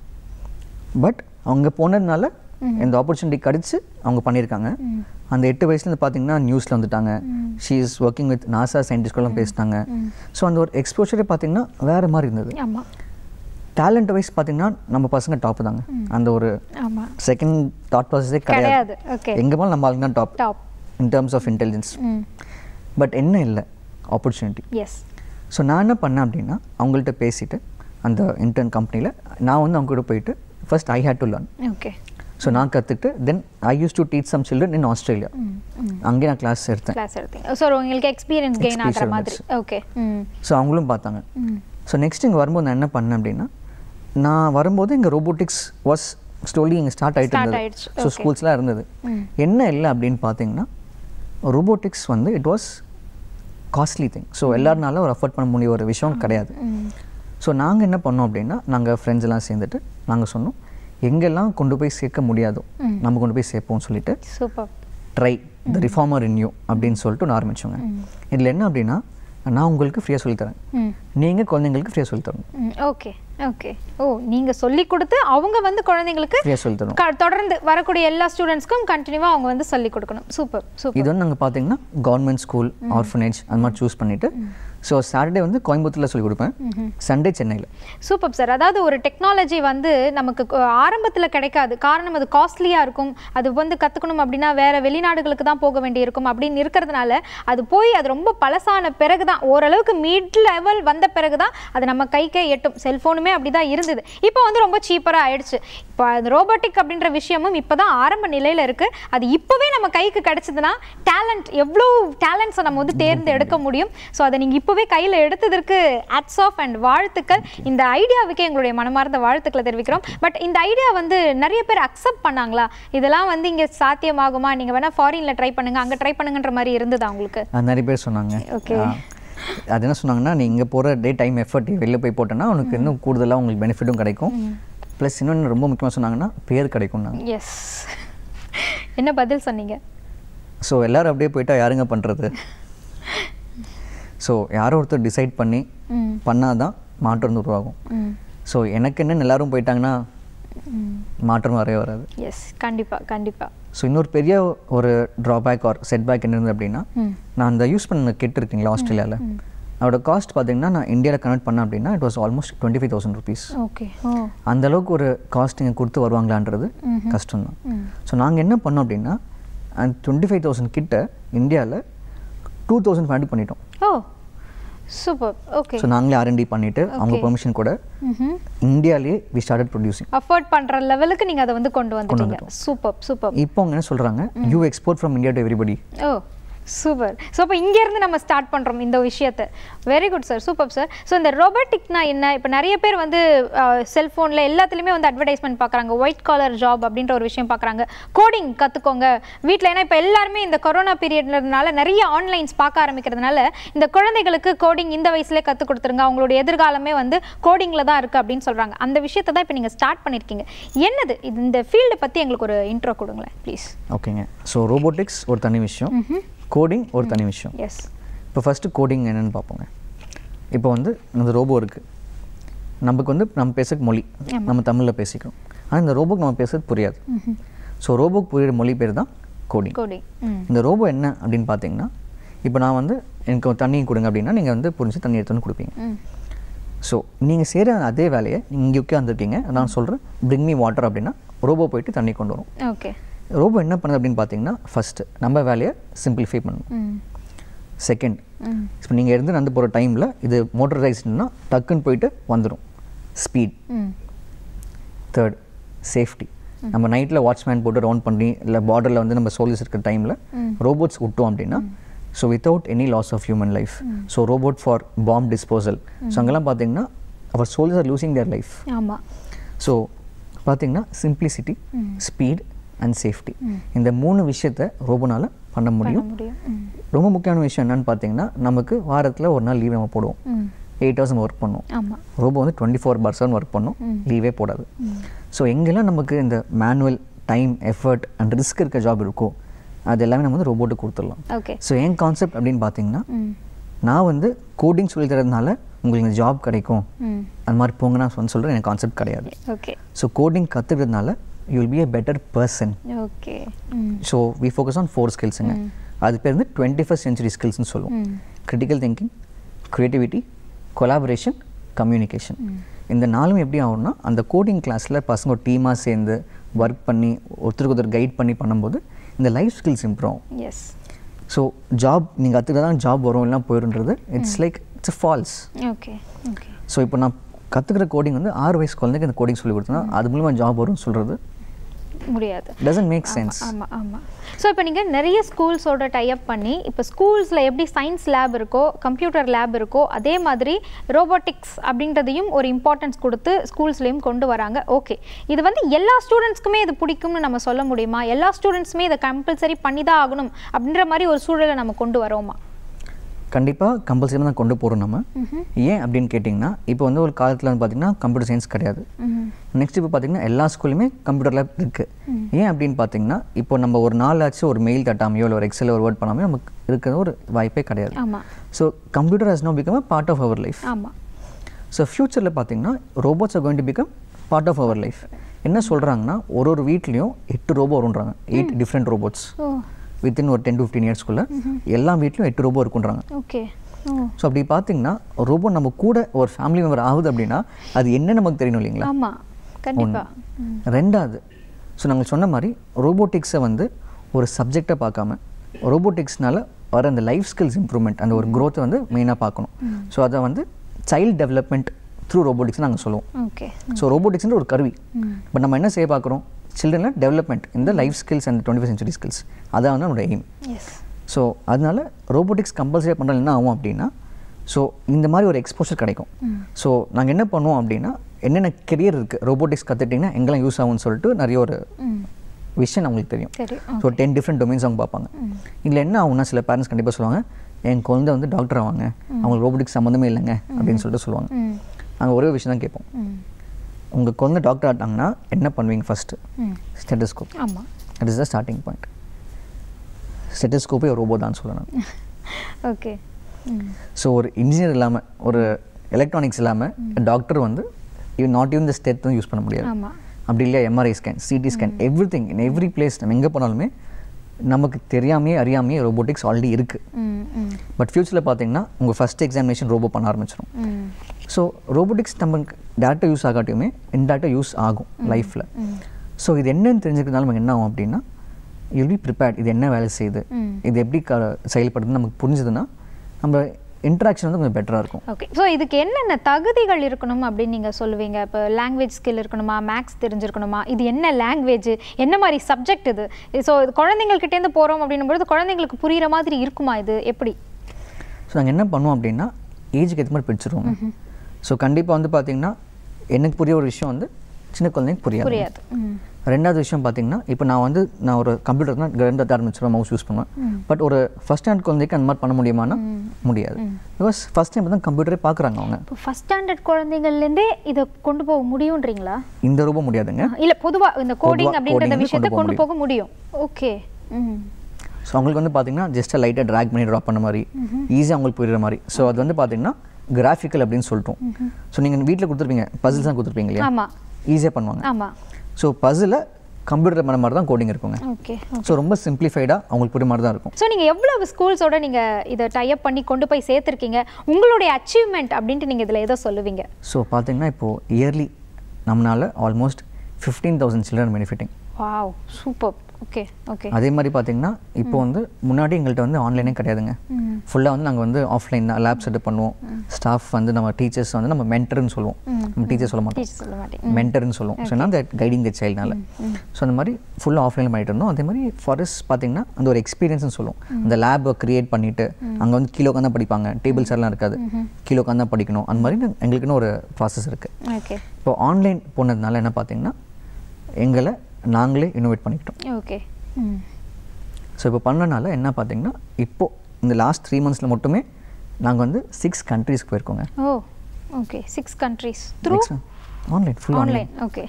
பட் அவங்க போனதுனால இந்த ஆப்பர்ச்சுனிட்டி கிடச்சி அவங்க பண்ணியிருக்காங்க அந்த எட்டு வயசுலேருந்து பார்த்தீங்கன்னா நியூஸில் வந்துட்டாங்க she is working with NASA சயின்டிஸ்ட்கெல்லாம் பேசினாங்க ஸோ அந்த ஒரு எக்ஸ்போஷரே பார்த்தீங்கன்னா வேறு மாதிரி இருந்தது டேலண்ட் வைஸ் பார்த்தீங்கன்னா நம்ம பசங்க டாப் தாங்க அந்த ஒரு செகண்ட் தாட் ப்ராசஸே கிடையாது எங்கே போல் நம்ம ஆளுங்க தான் top top in terms of intelligence but என்ன இல்லை ஆப்பர்ச்சுனிட்டி எஸ் ஸோ நான் என்ன பண்ணேன் அப்படின்னா அவங்கள்ட்ட பேசிட்டு அந்த இன்டர்ன் கம்பெனியில் நான் வந்து அவங்க கூட போயிட்டு first I had to learn okay so நான் கற்றுக்கிட்டு then I use to teach some children in Australia அங்கே நான் கிளாஸ் எடுத்தேன் கிளாஸ் எடுத்தேன் ஸோ உங்களுக்கு எக்ஸ்பீரியன்ஸ் கெயின் ஆகிற மாதிரி ஓகே ஸோ அவங்களும் பார்த்தாங்க ஸோ நெக்ஸ்ட் இங்கே வரும்போது நான் என்ன பண்ணேன் அப்படின்னா நான் வரும்போது எங்கள் ரோபோட்டிக்ஸ் வாஸ் ஸ்லோலி இங்கே ஸ்டார்ட் ஆகிட்டு இருந்தது ஸோ ஸ்கூல்ஸ்லாம் இருந்தது என்ன இல்லை அப்படின்னு பார்த்தீங்கன்னா ரோபோட்டிக்ஸ் வந்து it was costly thing so எல்லாருனாலும் ஒரு அஃபோர்ட் பண்ண முடிய ஒரு விஷயம் கிடையாது ஸோ நாங்கள் என்ன பண்ணோம் அப்படின்னா நாங்கள் ஃப்ரெண்ட்ஸ் எல்லாம் சேர்ந்துட்டு நாங்கள் சொன்னோம் எங்கெல்லாம் கொண்டு போய் சேர்க்க முடியாதோ நம்ம கொண்டு போய் சேர்ப்போம்னு சொல்லிட்டு try the reformer in you அப்படின்னு சொல்லிட்டு ஒன்று ஆரம்பிச்சோங்க இதில் என்ன அப்படின்னா நான் உங்களுக்கு ஃப்ரீயாக சொல்லித்தரேன் நீங்கள் குழந்தைங்களுக்கு ஃப்ரீயாக சொல்லித்தரணும் ஓகே ஓகே ஓ நீங்க சொல்லி கொடுத்து அவங்க வந்து குழந்தைங்களுக்கு தொடர்ந்து வரக்கூடிய எல்லா ஸ்டூடெண்ட்ஸ்க்கும் கண்டினியூவா அவங்க வந்து சொல்லி கொடுக்கணும் சூப்பர் சூப்பர் இது வந்து நாங்க பாத்தீங்கன்னா கவர்மெண்ட் ஸ்கூல் ஆர்ஃபனேஜ் அந்த மாதிரி சூஸ் பண்ணிட்டு ஸோ சாட்டர்டே வந்து கோயம்புத்தூரில் சொல்லிக் கொடுப்பேன் சண்டே சென்னையில் சூப்பர் சார் அதாவது ஒரு டெக்னாலஜி வந்து நமக்கு ஆரம்பத்தில் கிடைக்காது காரணம் அது காஸ்ட்லியாக இருக்கும் அது வந்து கற்றுக்கணும் அப்படின்னா வேற வெளிநாடுகளுக்கு தான் போக வேண்டியிருக்கும் அப்படின்னு இருக்கிறதுனால அது போய் அது ரொம்ப பழசான பிறகு தான் ஓரளவுக்கு மிட் லெவல் வந்த பிறகு தான் அது நம்ம கைக்கே எட்டும் செல்ஃபோனுமே அப்படி தான் இருந்தது இப்போ வந்து ரொம்ப சீப்பராக ஆயிடுச்சு இப்போ அது ரோபோட்டிக் அப்படின்ற விஷயமும் இப்போ தான் ஆரம்ப நிலையில் இருக்குது அது இப்போவே நம்ம கைக்கு கிடச்சிதுன்னா டேலண்ட் எவ்வளோ டேலண்ட்ஸை நம்ம வந்து தேர்ந்து எடுக்க முடியும் ஸோ அதை நீங்கள் இப்போ இப்போவே கையில் எடுத்ததற்கு அட்ஸ் ஆஃப் அண்ட் வாழ்த்துக்கள் இந்த ஐடியாவுக்கு எங்களுடைய மனமார்ந்த வாழ்த்துக்களை தெரிவிக்கிறோம் பட் இந்த ஐடியா வந்து நிறைய பேர் அக்செப்ட் பண்ணாங்களா இதெல்லாம் வந்து இங்கே சாத்தியமாகுமா நீங்கள் வேணால் ஃபாரினில் ட்ரை பண்ணுங்கள் அங்கே ட்ரை பண்ணுங்கன்ற மாதிரி இருந்ததா உங்களுக்கு நிறைய பேர் சொன்னாங்க ஓகே அது என்ன சொன்னாங்கன்னா நீ இங்கே போகிற டே டைம் எஃபர்ட் வெளில போய் போட்டோன்னா உனக்கு இன்னும் கூடுதலாக உங்களுக்கு பெனிஃபிட்டும் கிடைக்கும் ப்ளஸ் இன்னொன்று ரொம்ப முக்கியமாக சொன்னாங்கன்னா பேர் கிடைக்கும் எஸ் என்ன பதில் சொன்னீங்க ஸோ எல்லோரும் அப்படியே போயிட்டா யாருங்க பண்ணுறது ஸோ யாரோ ஒருத்தர் டிசைட் பண்ணி பண்ணால் தான் மாற்றம் வந்து உருவாகும் ஸோ எனக்கு என்னென்னு எல்லாரும் போயிட்டாங்கன்னா மாற்றம் வரவே வராது எஸ் கண்டிப்பாக கண்டிப்பாக ஸோ இன்னொரு பெரிய ஒரு ட்ராபேக் ஆர் செட் பேக் என்ன இருந்தது அப்படின்னா நான் அந்த யூஸ் பண்ண கிட் இருக்குங்களா ஆஸ்திரேலியாவில் அதோட காஸ்ட் பார்த்தீங்கன்னா நான் இந்தியாவில் கனெக்ட் பண்ணேன் அப்படின்னா it was almost twenty five thousand rupees okay அந்த அளவுக்கு ஒரு காஸ்ட் இங்கே கொடுத்து வருவாங்களான்றது கஷ்டம் தான் ஸோ நாங்கள் என்ன பண்ணோம் அப்படின்னா அந்த டுவெண்ட்டி ஃபைவ் தௌசண்ட் கிட்ட இந்தியாவில் டூ தௌசண்ட் ஃபைவ் பண்ணிட்டோம் ஓ சூப்பர் ஓகே ஸோ நாங்களே ஆர்என்டி பண்ணிட்டு அவங்க பெர்மிஷன் கூட இந்தியாலே வி ஸ்டார்டட் ப்ரொடியூசிங் அஃபோர்ட் பண்ற லெவலுக்கு நீங்கள் அதை வந்து கொண்டு வந்துட்டீங்க சூப்பர் சூப்பர் இப்போ அவங்க என்ன சொல்கிறாங்க you export from India to everybody oh super so அப்போ இங்கேருந்து நம்ம ஸ்டார்ட் பண்ணுறோம் இந்த விஷயத்தை very good sir super sir so இந்த ரோபோட்டிக்னா என்ன இப்போ நிறைய பேர் வந்து செல்ஃபோனில் எல்லாத்துலேயுமே வந்து அட்வர்டைஸ்மெண்ட் பார்க்குறாங்க ஒயிட் காலர் ஜாப் அப்படின்ற ஒரு விஷயம் பார்க்குறாங்க கோடிங் கற்றுக்கோங்க வீட்டில் ஏன்னா இப்போ எல்லாருமே இந்த கொரோனா பீரியட்னால நிறைய ஆன்லைன்ஸ் பார்க்க ஆரம்பிக்கிறதுனால இந்த குழந்தைகளுக்கு கோடிங் இந்த வயசுலேயே கற்றுக் கொடுத்துருங்க அவங்களுடைய எதிர்காலமே வந்து கோடிங்கில் தான் இருக்குது அப்படின்னு சொல்கிறாங்க அந்த விஷயத்தை தான் இப்போ நீங்கள் ஸ்டார்ட் பண்ணியிருக்கீங்க என்னது இந்த ஃபீல்டை பற்றி எங்களுக்கு ஒரு இன்ட்ரோ கொடுங்களேன் ப்ளீஸ் ஓகேங்க ஸோ ரோபோட்டிக்ஸ் ஒரு தனி விஷயம் கோடிங் ஒரு தனி விஷயம் எஸ் இப்போ ஃபஸ்ட்டு கோடிங் என்னென்னு பார்ப்போங்க இப்போ வந்து இந்த ரோபோ இருக்குது நமக்கு வந்து நம்ம பேசுகிற மொழி நம்ம தமிழில் பேசிக்கிறோம் ஆனால் இந்த ரோபோக்கு நம்ம பேசுறது புரியாது ஸோ ரோபோக்கு புரியுற மொழி பேர் தான் கோடிங் கோடிங் இந்த ரோபோ என்ன அப்படின்னு பார்த்தீங்கன்னா இப்போ நான் வந்து எனக்கு தண்ணி கொடுங்க அப்படின்னா நீங்கள் வந்து புரிஞ்சு தண்ணி எடுத்துன்னு கொடுப்பீங்க ஸோ நீங்கள் செய்கிற அதே வேலையை நீங்கள் இங்கே உட்காந்துருக்கீங்க நான் சொல்கிறேன் பிரிங்மி வாட்டர் அப்படின்னா ரோபோ போயிட்டு தண்ணி கொண்டு வரும் ஓகே ரோபோ என்ன பண்ணுது அப்படின்னு பார்த்தீங்கன்னா ஃபஸ்ட்டு நம்ம வேலையை சிம்பிளிஃபை பண்ணணும் செகண்ட் இப்போ நீங்கள் இருந்து நடந்து போகிற டைமில் இது மோட்டரைஸ்டுனா டக்குன்னு போயிட்டு வந்துடும் ஸ்பீட் தேர்ட் சேஃப்டி நம்ம நைட்டில் வாட்ச்மேன் போட்டு ரவுண்ட் பண்ணி இல்லை பார்டரில் வந்து நம்ம சோல்ஜர்ஸ் இருக்கிற டைமில் ரோபோட்ஸ் விட்டோம் அப்படின்னா so without any loss of human life so robot for bomb disposal so அங்கெல்லாம் பார்த்தீங்கன்னா our soldiers are losing their life so பார்த்தீங்கன்னா சிம்பிளிசிட்டி ஸ்பீட் அண்ட் சேஃப்டி இந்த மூணு விஷயத்த ரோபோனால் பண்ண முடியும் ரொம்ப முக்கியமான விஷயம் என்னன்னு பார்த்தீங்கன்னா நமக்கு வாரத்தில் ஒரு நாள் லீவ் நம்ம போடுவோம் எயிட் ஹவர்ஸ் ஒர்க் பண்ணும் ரோபோ வந்து டுவெண்ட்டி ஃபோர் செவன் ஒர்க் பண்ணும் லீவே போடாது ஸோ எங்கெல்லாம் நமக்கு இந்த manual time effort and risk இருக்க ஜாப் இருக்கோ அது எல்லாமே நம்ம வந்து ரோபோட்டு கொடுத்துடலாம் ஸோ என் கான்செப்ட் அப்படின்னு பார்த்தீங்கன்னா நான் வந்து கோடிங் சொல்லி தரதுனால உங்களுக்கு இந்த ஜாப் கிடைக்கும் அந்த மாதிரி போங்கன்னா நான் சொல்கிறேன் எனக்கு கான்செப்ட் கிடையாது ஸோ கோடிங் கற்றுக்கிறதுனால you will be a better person okay so we focus on four ஸ்கில்ஸுங்க அது பேர் வந்து டுவெண்ட்டி ஃபஸ்ட் சென்ச்சுரி ஸ்கில்ஸ்னு சொல்லுவோம் critical thinking creativity collaboration communication இந்த நாளும் எப்படி ஆகும்னா அந்த கோடிங் கிளாஸில் பசங்க ஒரு டீமாக சேர்ந்து ஒர்க் பண்ணி ஒருத்தருக்கு ஒருத்தர் கைட் பண்ணி பண்ணும்போது இந்த லைஃப் ஸ்கில்ஸ் இம்ப்ரூவ் ஆகும் எஸ் ஸோ ஜாப் நீங்கள் கற்றுக்கிட்டா தான் ஜாப் வரும் எல்லாம் போயிருன்றது it's like it's false okay so இப்போ நான் கற்றுக்கிற கோடிங் வந்து ஆறு வயசு குழந்தைக்கு அந்த கோடிங் சொல்லி கொடுத்தேன்னா hmm. அது மூலமாக ஜாப் வரும்னு சொல்கிறது முடியாது டசன்ட் மேக் சென்ஸ் ஆமாம் ஆமாம் ஸோ இப்போ நீங்கள் நிறைய ஸ்கூல்ஸோட அப் பண்ணி இப்போ ஸ்கூல்ஸில் எப்படி சயின்ஸ் லேப் இருக்கோ கம்ப்யூட்டர் லேப் இருக்கோ அதே மாதிரி ரோபோட்டிக்ஸ் அப்படின்றதையும் ஒரு இம்பார்ட்டன்ஸ் கொடுத்து ஸ்கூல்ஸ்லேயும் கொண்டு வராங்க ஓகே இது வந்து எல்லா ஸ்டூடெண்ட்ஸ்க்குமே இது பிடிக்கும்னு நம்ம சொல்ல முடியுமா எல்லா ஸ்டூடெண்ட்ஸுமே இதை கம்பல்சரி பண்ணி தான் ஆகணும் அப்படின்ற மாதிரி ஒரு சூழலை நம்ம கொண்டு வரோமா கண்டிப்பாக கம்பல்சரி தான் கொண்டு போகிறோம் நம்ம ஏன் அப்படின்னு கேட்டிங்கன்னா இப்போ வந்து ஒரு காலத்தில் வந்து பார்த்திங்கன்னா கம்ப்யூட்டர் சயின்ஸ் கிடையாது நெக்ஸ்ட் இப்போ பார்த்திங்கன்னா எல்லா ஸ்கூலுமே கம்ப்யூட்டர் லேப் இருக்குது ஏன் அப்படின்னு பார்த்தீங்கன்னா இப்போ நம்ம ஒரு நாள் ஆச்சு ஒரு மெயில் தட்டாமையோ இல்லை ஒரு எக்ஸல் ஒரு வேர்ட் பண்ணாமல் நமக்கு இருக்கிற ஒரு வாய்ப்பே கிடையாது so computer has now become part of our life so ஃப்யூச்சரில் பார்த்தீங்கன்னா robots are going to become part of our life என்ன சொல்கிறாங்கன்னா ஒரு ஒரு வீட்லேயும் எட்டு ரோபோ வருன்றாங்க எயிட் டிஃப்ரெண்ட் ரோபோட்ஸ் வித்தின் ஒரு டென் டு ஃபிஃப்டீன் இயர்ஸ்க்குள்ளே எல்லா வீட்லையும் எட்டு ரோபோ இருக்குன்றாங்க ஓகே ஸோ அப்படி பார்த்தீங்கன்னா ரோபோ நம்ம கூட ஒரு ஃபேமிலி மெம்பர் ஆகுது அப்படின்னா அது என்ன நமக்கு தெரியணும் இல்லைங்களா கண்டிப்பாக ரெண்டாவது ஸோ நாங்கள் சொன்ன மாதிரி ரோபோட்டிக்ஸை வந்து ஒரு சப்ஜெக்டை பார்க்காம ரோபோட்டிக்ஸ்னால வர அந்த லைஃப் ஸ்கில்ஸ் இம்ப்ரூவ்மெண்ட் அந்த ஒரு க்ரோத்தை வந்து மெயினாக பார்க்கணும் ஸோ அதை வந்து சைல்டு டெவலப்மெண்ட் த்ரூ ரோபோட்டிக்ஸ் நாங்கள் சொல்லுவோம் ஓகே ஸோ ரோபோட்டிக்ஸ்ன்ற ஒரு கருவி பட் நம்ம என்ன செய்ய பார்க்குறோம் சில்ட்ரனில் டெவலப்மெண்ட் இந்த life skills and twenty century skills அதான் வந்து நம்மளோட எய்ம் ஸோ அதனால ரோபோட்டிக்ஸ் கம்பல்சரி பண்ணுறது என்ன ஆகும் அப்படின்னா ஸோ இந்த மாதிரி ஒரு எக்ஸ்போஷர் கிடைக்கும் ஸோ நாங்கள் என்ன பண்ணுவோம் அப்படின்னா என்னென்ன கெரியர் இருக்குது ரோபோட்டிக்ஸ் கற்றுட்டிங்கன்னா எங்கெல்லாம் யூஸ் ஆகும்னு சொல்லிட்டு நிறைய ஒரு விஷயம் அவங்களுக்கு தெரியும் ஸோ டென் டிஃப்ரெண்ட் டொமைன்ஸ் அவங்க பார்ப்பாங்க இதில் என்ன ஆகும்னா சில பேரண்ட்ஸ் கண்டிப்பாக சொல்லுவாங்க என் குழந்தை வந்து டாக்டர் ஆவாங்க அவங்களுக்கு ரோபோட்டிக்ஸ் சம்மந்தமே இல்லைங்க அப்படின்னு சொல்லிட்டு சொல்லுவாங்க நாங்கள் ஒரே விஷயம் தான் கேட்போம் உங்கள் குழந்தை டாக்டர் ஆட்டாங்கன்னா என்ன பண்ணுவீங்க ஃபஸ்ட்டு ஸ்டெட்டஸ்கோப் ஆமாம் it is the starting point ஸ்டெட்டஸ்கோப்பே ஒரு ரோபோ தான் சொல்லணும் ஓகே ஸோ ஒரு இன்ஜினியர் இல்லாமல் ஒரு எலக்ட்ரானிக்ஸ் இல்லாமல் டாக்டர் வந்து இவன் not even the steth use பண்ண முடியாது அப்படி இல்லையா MRI scan CT scan everything in every place நம்ம எங்கே போனாலுமே நமக்கு தெரியாமையே அறியாமையே ரோபோட்டிக்ஸ் ஆல்ரெடி இருக்குது பட் ஃப்யூச்சரில் பார்த்தீங்கன்னா உங்கள் ஃபஸ்ட் எக்ஸாமினேஷன் ரோபோ பண்ண ஆரம்பிச்சிடும் ஸோ ரோபோட்டிக்ஸ் நமக்கு டேரெக்டாக யூஸ் ஆகாட்டியுமே இன்டேரக்டாக யூஸ் ஆகும் லைஃப்பில் ஸோ இது என்னன்னு தெரிஞ்சுக்கிறதுனால நமக்கு என்ன ஆகும் அப்படின்னா யூல் பி ப்ரிப்பேர்ட் இது என்ன வேலை செய்யுது இது எப்படி க செயல்படுதுன்னு நமக்கு புரிஞ்சுதுன்னா நம்ம இன்ட்ராக்ஷன் வந்து கொஞ்சம் பெட்டராக இருக்கும் ஓகே ஸோ இதுக்கு என்னென்ன தகுதிகள் இருக்கணும் அப்படின்னு நீங்கள் சொல்லுவீங்க இப்போ லாங்குவேஜ் ஸ்கில் இருக்கணுமா மேக்ஸ் தெரிஞ்சிருக்கணுமா இது என்ன லாங்குவேஜ் என்ன மாதிரி சப்ஜெக்ட் இது ஸோ குழந்தைங்கள்கிட்டேருந்து போகிறோம் அப்படின்னும்போது குழந்தைங்களுக்கு புரிகிற மாதிரி இருக்குமா இது எப்படி ஸோ நாங்கள் என்ன பண்ணுவோம் அப்படின்னா ஏஜுக்கு ஏற்ற மாதிரி பிடிச்சிருவோம் ஸோ கண்டிப்பாக வந்து பார்த்திங்கன்னா எனக்கு புரிய ஒரு விஷயம் வந்து சின்ன குழந்தைங்க புரியாது ரெண்டாவது விஷயம் பார்த்தீங்கன்னா இப்போ நான் வந்து நான் ஒரு கம்ப்யூட்டர் தான் கிரந்த ஆரம்பிச்சிடும் மவுஸ் யூஸ் பண்ணுவேன் பட் ஒரு ஃபஸ்ட் ஸ்டாண்டர்ட் குழந்தைக்கு அந்த மாதிரி பண்ண முடியுமானா முடியாது பிகாஸ் ஃபஸ்ட் டைம் தான் கம்ப்யூட்டரே பார்க்குறாங்க அவங்க இப்போ ஃபஸ்ட் ஸ்டாண்டர்ட் குழந்தைங்கள்லேருந்தே இதை கொண்டு போக முடியும்ன்றீங்களா இந்த ரூபம் முடியாதுங்க இல்லை பொதுவாக இந்த கோடிங் அப்படின்ற விஷயத்தை கொண்டு போக முடியும் ஓகே ஸோ அவங்களுக்கு வந்து பார்த்தீங்கன்னா ஜஸ்ட் லைட்டாக ட்ராக் பண்ணி ட்ராப் பண்ண மாதிரி ஈஸியாக அவங்களுக்கு புரியுற மாதிரி ஸோ அது வந்து பார்த்தீங்கன்னா கிராஃபிக்கல் அப்படின்னு சொல்லிட்டோம் ஸோ நீங்கள் வீட்டில் கொடுத்துருப்பீங்க பசில்ஸ் தான் கொடுத்துருப்பீங்களே ஆமாம் ஈஸியாக பண்ணுவாங்க ஸோ பசில் கம்ப்யூட்டர் பண்ண மாதிரி தான் கோடிங் இருக்குங்க ஓகே ஸோ ரொம்ப சிம்பிளிஃபைடாக அவங்களுக்கு புரிய மாதிரி தான் இருக்கும் ஸோ நீங்கள் எவ்வளோ ஸ்கூல்ஸோட நீங்கள் இதை டைப் பண்ணி கொண்டு போய் சேர்த்துருக்கீங்க உங்களுடைய அச்சீவ்மெண்ட் அப்படின்ட்டு நீங்கள் இதில் ஏதோ சொல்லுவீங்க ஸோ பார்த்தீங்கன்னா இப்போது இயர்லி நம்மளால் almost fifteen thousand children benefiting wow super okay okay அதே மாதிரி பார்த்தீங்கன்னா இப்போ வந்து முன்னாடி எங்கள்கிட்ட வந்து ஆன்லைனே கிடையாதுங்க ஃபுல்லாக வந்து நாங்கள் வந்து ஆஃப்லைன் தான் லேப் செட்டப் பண்ணுவோம் ஸ்டாஃப் வந்து நம்ம டீச்சர்ஸ் வந்து நம்ம மென்டர்னு சொல்லுவோம் நம்ம டீச்சர் சொல்ல மாட்டோம் மென்டர்னு சொல்லுவோம் ஸோ அந்த கைடிங் த சைல்ட்னால ஸோ அந்த மாதிரி ஃபுல்லாக ஆஃப்லைனில் பண்ணிட்டு இருந்தோம் அதே மாதிரி ஃபாரஸ்ட் பார்த்தீங்கன்னா அந்த ஒரு எக்ஸ்பீரியன்ஸ்னு சொல்லுவோம் அந்த லேபை க்ரியேட் பண்ணிவிட்டு அங்கே வந்து கீழே தான் படிப்பாங்க டேபிள் எல்லாம் இருக்காது கீழே தான் படிக்கணும் அந்த மாதிரி எங்களுக்குன்னு ஒரு ப்ராசஸ் இருக்குது இப்போ ஆன்லைன் போனதுனால என்ன பார்த்தீங்கன்னா எங்களை நாங்களே இன்னோவேட் பண்ணிக்கிட்டோம் ஓகே ஸோ இப்போ பண்ணனால என்ன பார்த்தீங்கன்னா இப்போது இந்த லாஸ்ட் த்ரீ மந்த்ஸில் மட்டுமே நாங்கள் வந்து சிக்ஸ் கண்ட்ரீஸ்க்கு போயிருக்கோங்க oh okay six countries through online full online okay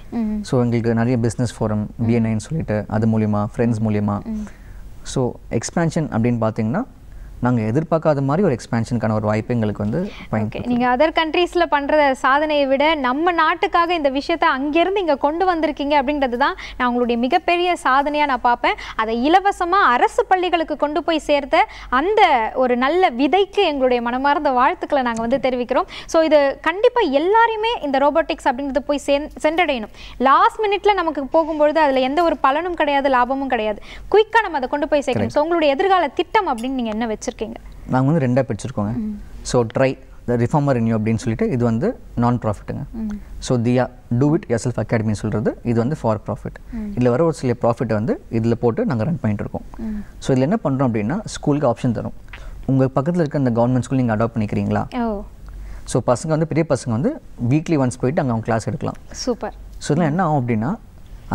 so எங்களுக்கு நிறைய பிஸ்னஸ் ஃபோரம் பிஎன்ஐன்னு சொல்லிட்டு அது மூலியமாக ஃப்ரெண்ட்ஸ் மூலியமாக ஸோ எக்ஸ்பேன்ஷன் அப்படின்னு பார்த்தீங்கன்னா நாங்கள் எதிர்பார்க்காத மாதிரி ஒரு எக்ஸ்பேன்ஷனுக்கான ஒரு வாய்ப்பு எங்களுக்கு வந்து ஓகே நீங்கள் அதர் கண்ட்ரீஸில் பண்ணுற சாதனையை விட நம்ம நாட்டுக்காக இந்த விஷயத்தை அங்கேருந்து இங்கே கொண்டு வந்திருக்கீங்க அப்படின்றது தான் நான் உங்களுடைய மிகப்பெரிய சாதனையாக நான் பார்ப்பேன் அதை இலவசமாக அரசு பள்ளிகளுக்கு கொண்டு போய் சேர்த்த அந்த ஒரு நல்ல விதைக்கு எங்களுடைய மனமார்ந்த வாழ்த்துக்களை நாங்கள் வந்து தெரிவிக்கிறோம் ஸோ இது கண்டிப்பாக எல்லாரையுமே இந்த ரோபோட்டிக்ஸ் அப்படின்றது போய் சே சென்றடையணும் லாஸ்ட் மினிட்ல நமக்கு போகும்பொழுது அதில் எந்த ஒரு பலனும் கிடையாது லாபமும் கிடையாது குயிக்காக நம்ம அதை கொண்டு போய் சேர்க்கணும் ஸோ உங்களுடைய எதிர்கால திட்டம் அப்படின்னு நீங்கள் என்ன வச்சு வச்சுருக்கீங்க நாங்கள் வந்து ரெண்டாக பிடிச்சிருக்கோங்க so try the reformer in you அப்படின்னு சொல்லிட்டு இது வந்து நான் ப்ராஃபிட்டுங்க so Dhiya do it yourself அகாடமின்னு சொல்கிறது இது வந்து ஃபார் ப்ராஃபிட் இதில் வர ஒரு சில ப்ராஃபிட்டை வந்து இதில் போட்டு நாங்கள் ரன் பண்ணிட்டு இருக்கோம் ஸோ இதில் என்ன பண்ணுறோம் அப்படின்னா ஸ்கூலுக்கு ஆப்ஷன் தரும் உங்கள் பக்கத்தில் இருக்க அந்த கவர்மெண்ட் ஸ்கூல் நீங்கள் அடாப்ட் பண்ணிக்கிறீங்களா ஸோ பசங்க வந்து பெரிய பசங்க வந்து வீக்லி ஒன்ஸ் போயிட்டு அங்கே அவங்க கிளாஸ் எடுக்கலாம் சூப்பர் ஸோ இதெல்லாம் என்ன ஆகும் அப்படின்னா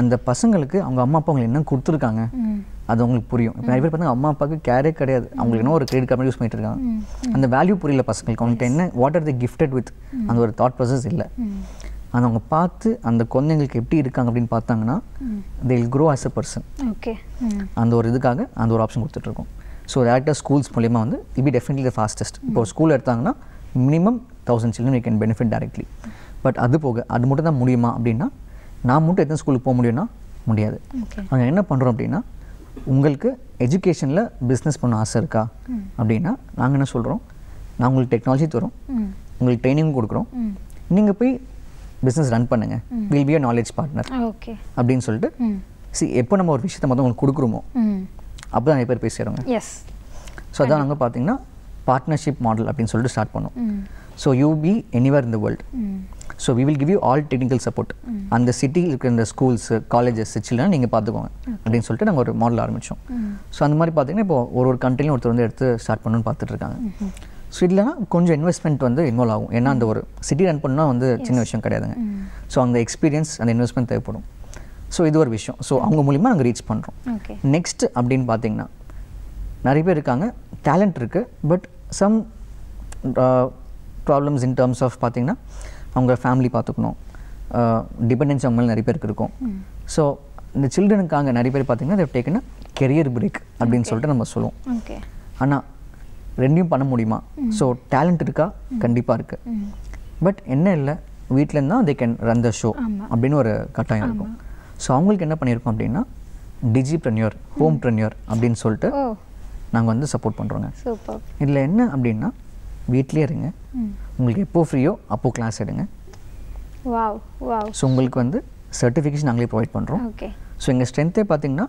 அந்த பசங்களுக்கு அவங்க அம்மா அப்பா அவங்களுக்கு என்ன கொடுத்துருக்காங்க அது அவங்களுக்கு புரியும் இப்போ நிறைய பேர் பார்த்தா அம்மா அப்பாவுக்கு கேரே கிடையாது அவங்களுக்கு என்ன ஒரு கிரெடிட் கார்டு யூஸ் பண்ணிட்டு இருக்காங்க அந்த வேல்யூ புரியல பசங்களுக்கு அவங்கள்ட்ட என்ன what are the gifted with அந்த ஒரு தாட் ப்ராசஸ் இல்லை அது அவங்க பார்த்து அந்த குழந்தைங்களுக்கு எப்படி இருக்காங்க அப்படின்னு பார்த்தாங்கன்னா they will grow as a person okay அந்த ஒரு இதுக்காக அந்த ஒரு ஆப்ஷன் கொடுத்துட்ருக்கோம் ஸோ டேரக்டாக ஸ்கூல்ஸ் மூலியமாக வந்து இபி டெஃபினெட்லி த ஃபாஸ்டஸ்ட் இப்போ ஸ்கூல் எடுத்தாங்கன்னா minimum thousand children you can benefit directly but அது போக அது மட்டும் தான் முடியுமா அப்படின்னா நான் மட்டும் எத்தனை ஸ்கூலுக்கு போக முடியும்னா முடியாது நாங்கள் என்ன பண்ணுறோம் அப்படின்னா உங்களுக்கு எஜுகேஷனில் பிஸ்னஸ் பண்ண ஆசை இருக்கா அப்படின்னா நாங்கள் என்ன சொல்கிறோம் நான் உங்களுக்கு டெக்னாலஜி தரோம் உங்களுக்கு ட்ரைனிங் கொடுக்குறோம் நீங்கள் போய் பிஸ்னஸ் ரன் பண்ணுங்க will be a knowledge partner okay அப்படின்னு சொல்லிட்டு சி எப்போ நம்ம ஒரு விஷயத்தை மொத்தம் உங்களுக்கு கொடுக்குறோமோ அப்போ தான் நிறைய பேர் பேசுகிறோங்க எஸ் ஸோ அதான் நாங்கள் பார்த்தீங்கன்னா பார்ட்னர்ஷிப் மாடல் அப்படின்னு சொல்லிட்டு ஸ்டார்ட் பண்ணோம் so you be anywhere in the world so we will give you all technical support அந்த சிட்டியில் இருக்கிற இந்த ஸ்கூல்ஸு காலேஜஸ் சில்ட்ரன் நீங்கள் பார்த்துக்கோங்க அப்படின்னு சொல்லிட்டு நாங்கள் ஒரு மாடல் ஆரம்பித்தோம் ஸோ hmm. அந்த மாதிரி பார்த்தீங்கன்னா இப்போ ஒரு ஒரு கண்ட்ரிலையும் ஒருத்தர் வந்து எடுத்து ஸ்டார்ட் பண்ணணும்னு பார்த்துட்டு இருக்காங்க ஸோ hmm. இல்லைனா கொஞ்சம் இன்வெஸ்ட்மெண்ட் வந்து இன்வால்வ் ஆகும் ஏன்னா அந்த ஒரு சிட்டி ரன் பண்ணால் வந்து சின்ன விஷயம் கிடையாதுங்க ஸோ hmm. அந்த எக்ஸ்பீரியன்ஸ் அந்த இன்வெஸ்ட்மெண்ட் தேவைப்படும் ஸோ இது ஒரு விஷயம் ஸோ அவங்க மூலிமா நாங்கள் ரீச் பண்ணுறோம் நெக்ஸ்ட் அப்படின்னு பார்த்தீங்கன்னா நிறைய பேர் இருக்காங்க டேலண்ட் இருக்குது but some problems in terms of பார்த்திங்கன்னா அவங்க ஃபேமிலி பார்த்துக்கணும் டிபெண்டன்ஸ் அவங்க மேலே நிறைய பேருக்கு இருக்கும் ஸோ இந்த சில்ட்ரனுக்காக நிறைய பேர் பார்த்திங்கன்னா தேவ் டேக்கன் கெரியர் பிரேக் அப்படின்னு சொல்லிட்டு நம்ம சொல்லுவோம் ஆனால் ரெண்டையும் பண்ண முடியுமா ஸோ டேலண்ட் இருக்கா கண்டிப்பாக இருக்குது பட் என்ன இல்லை வீட்டிலேருந்து they can run the show அப்படின்னு ஒரு கட்டாயம் இருக்கும் ஸோ அவங்களுக்கு என்ன பண்ணியிருக்கோம் அப்படின்னா டிஜி ப்ரன்யூர் ஹோம் ப்ரன்யூர் அப்படின்னு சொல்லிட்டு நாங்கள் வந்து சப்போர்ட் பண்ணுறோங்க இதில் என்ன அப்படின்னா வீட்லேயே இருங்க உங்களுக்கு எப்போது ஃப்ரீயோ அப்போது கிளாஸ் எடுங்க வாவ் வாவ் ஸோ உங்களுக்கு வந்து சர்டிஃபிகேஷன் நாங்களே ப்ரொவைட் பண்ணுறோம் ஓகே ஸோ எங்கள் ஸ்ட்ரென்த்தே பார்த்தீங்கன்னா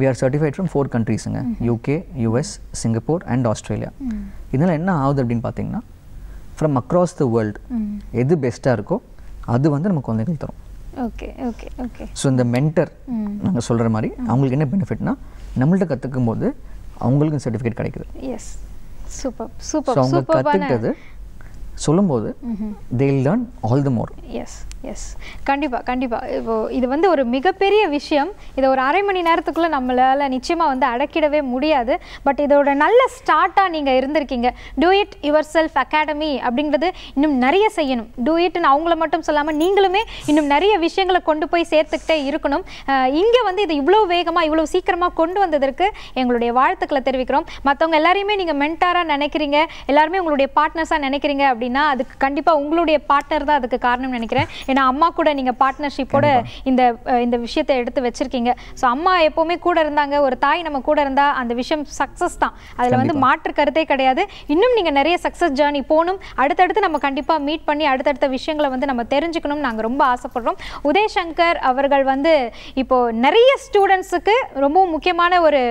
we are certified from four கண்ட்ரீஸுங்க UK US Singapore and Australia இதனால் என்ன ஆகுது அப்படின்னு பார்த்தீங்கன்னா ஃப்ரம் அக்ராஸ் த வேர்ல்டு எது பெஸ்ட்டாக இருக்கோ அது வந்து நம்ம குழந்தைகள் தரும் ஓகே ஓகே ஓகே ஸோ இந்த மென்டர் நாங்கள் சொல்கிற மாதிரி அவங்களுக்கு என்ன பெனிஃபிட்னா நம்மள்கிட்ட கற்றுக்கும் போது அவங்களுக்கும் சர்டிஃபிகேட் கிடைக்குது எஸ் சூப்பர் சூப்பர் அவங்க கற்றுக்கிட்டது சொல்லும்போது they learn all the more yes yes கண்டிப்பாக கண்டிப்பாக இப்போது இது வந்து ஒரு மிகப்பெரிய விஷயம் இதை ஒரு அரை மணி நேரத்துக்குள்ளே நம்மளால் நிச்சயமாக வந்து அடக்கிடவே முடியாது பட் இதோட நல்ல ஸ்டார்ட்டாக நீங்கள் இருந்திருக்கீங்க do it yourself academy அப்படிங்கிறது இன்னும் நிறைய செய்யணும் டூ இட்னு அவங்கள மட்டும் சொல்லாமல் நீங்களுமே இன்னும் நிறைய விஷயங்களை கொண்டு போய் சேர்த்துக்கிட்டே இருக்கணும் இங்கே வந்து இது இவ்வளோ வேகமாக இவ்வளோ சீக்கிரமாக கொண்டு வந்ததற்கு எங்களுடைய வாழ்த்துக்களை தெரிவிக்கிறோம் மற்றவங்க எல்லாரையுமே நீங்கள் மென்டாராக நினைக்கிறீங்க எல்லாருமே உங்களுடைய பார்ட்னர்ஸாக நினைக்கிறீங்க அப்படின்னா அதுக்கு கண்டிப்பாக உங்களுடைய பார்ட்னர் தான் அதுக்கு காரணம்னு நினைக்கிறேன் ஏன்னா அம்மா கூட நீங்கள் பார்ட்னர்ஷிப்போட இந்த இந்த விஷயத்தை எடுத்து வச்சிருக்கீங்க ஸோ அம்மா எப்போவுமே கூட இருந்தாங்க ஒரு தாய் நம்ம கூட இருந்தால் அந்த விஷயம் சக்ஸஸ் தான் அதில் வந்து மாற்று கருத்தே கிடையாது இன்னும் நீங்கள் நிறைய சக்ஸஸ் ஜேர்னி போகணும் அடுத்தடுத்து நம்ம கண்டிப்பாக மீட் பண்ணி அடுத்தடுத்த விஷயங்களை வந்து நம்ம தெரிஞ்சுக்கணும்னு நாங்கள் ரொம்ப ஆசைப்படுறோம் உதயசங்கர் அவர்கள் வந்து இப்போது நிறைய ஸ்டூடெண்ட்ஸுக்கு ரொம்பவும் முக்கியமான ஒரு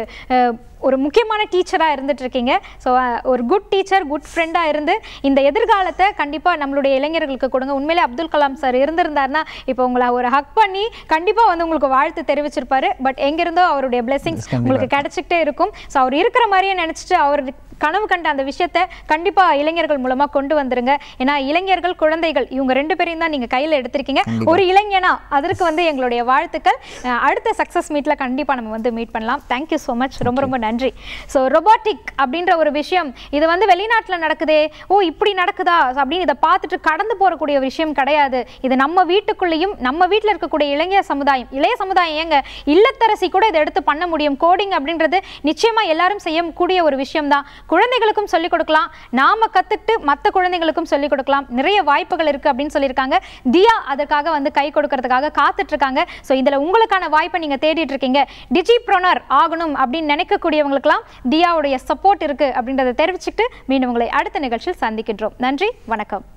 ஒரு முக்கியமான டீச்சராக இருந்துட்டு இருக்கீங்க ஸோ ஒரு குட் டீச்சர் குட் ஃப்ரெண்டாக இருந்து இந்த எதிர்காலத்தை கண்டிப்பாக நம்மளுடைய இளைஞர்களுக்கு கொடுங்க உண்மையிலே அப்துல் கலாம் சார் இருந்திருந்தாருன்னா இப்போ உங்களை ஒரு ஹக் பண்ணி கண்டிப்பாக வந்து உங்களுக்கு வாழ்த்து தெரிவிச்சிருப்பாரு பட் எங்கேருந்தோ அவருடைய பிளெஸிங்ஸ் உங்களுக்கு கிடச்சிக்கிட்டே இருக்கும் ஸோ அவர் இருக்கிற மாதிரியே நினச்சிட்டு அவர் கனவு கண்ட அந்த விஷயத்தை கண்டிப்பாக இளைஞர்கள் மூலமாக கொண்டு வந்துருங்க ஏன்னா இளைஞர்கள் குழந்தைகள் இவங்க ரெண்டு பேரையும் தான் நீங்கள் கையில் எடுத்திருக்கீங்க ஒரு இளைஞனா அதற்கு வந்து எங்களுடைய வாழ்த்துக்கள் அடுத்த சக்ஸஸ் மீட்டில் கண்டிப்பாக நம்ம வந்து மீட் பண்ணலாம் தேங்க்யூ ஸோ மச் ரொம்ப ரொம்ப நன்றி நன்றி ஸோ ரொபாட்டிக் அப்படின்ற ஒரு விஷயம் இது வந்து வெளிநாட்டில் நடக்குதே ஓ இப்படி நடக்குதா அப்படின்னு இதை பார்த்துட்டு கடந்து போகக்கூடிய விஷயம் கிடையாது இது நம்ம வீட்டுக்குள்ளேயும் நம்ம வீட்டில் இருக்கக்கூடிய இளைஞர் சமுதாயம் இளைய சமுதாயம் ஏங்க இல்லத்தரசி கூட இதை எடுத்து பண்ண முடியும் கோடிங் அப்படின்றது நிச்சயமாக எல்லாரும் செய்யக்கூடிய ஒரு விஷயம் தான் குழந்தைகளுக்கும் சொல்லிக் கொடுக்கலாம் நாம் கற்றுக்கிட்டு மற்ற குழந்தைகளுக்கும் சொல்லிக் கொடுக்கலாம் நிறைய வாய்ப்புகள் இருக்குது அப்படின்னு சொல்லியிருக்காங்க தியா அதற்காக வந்து கை கொடுக்கறதுக்காக காத்துட்ருக்காங்க ஸோ இதில் உங்களுக்கான வாய்ப்பை நீங்கள் தேடிட்டு இருக்கீங்க டிஜி ப்ரோனர் ஆகணும் அப்படின்னு நினைக்கக்கூடிய கூடியவங்களுக்கெல்லாம் தியாவுடைய சப்போர்ட் இருக்குது அப்படின்றத தெரிவிச்சுக்கிட்டு மீண்டும் உங்களை அடுத்த நிகழ்ச்சியில் சந்திக்கின்றோம் நன்றி வணக்கம்